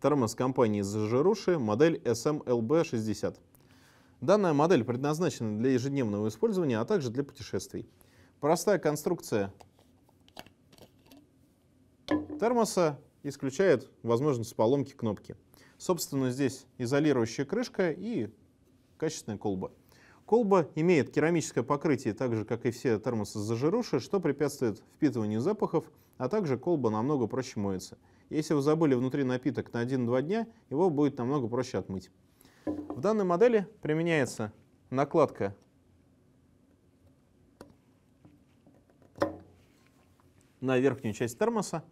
Термос компании Зажируши, модель SMLB60. Данная модель предназначена для ежедневного использования, а также для путешествий. Простая конструкция термоса исключает возможность поломки кнопки. Собственно, здесь изолирующая крышка и качественная колба. Колба имеет керамическое покрытие, так же, как и все термосы с зажируши, что препятствует впитыванию запахов, а также колба намного проще моется. Если вы забыли внутри напиток на 1-2 дня, его будет намного проще отмыть. В данной модели применяется накладка на верхнюю часть термоса.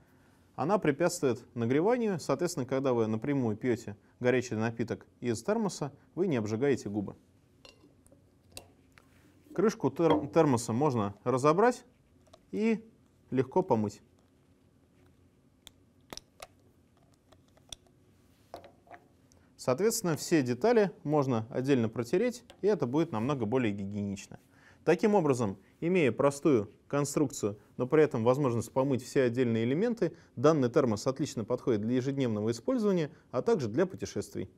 Она препятствует нагреванию, соответственно, когда вы напрямую пьете горячий напиток из термоса, вы не обжигаете губы. Крышку термоса можно разобрать и легко помыть. Соответственно, все детали можно отдельно протереть, и это будет намного более гигиенично. Таким образом, имея простую конструкцию, но при этом возможность помыть все отдельные элементы, данный термос отлично подходит для ежедневного использования, а также для путешествий.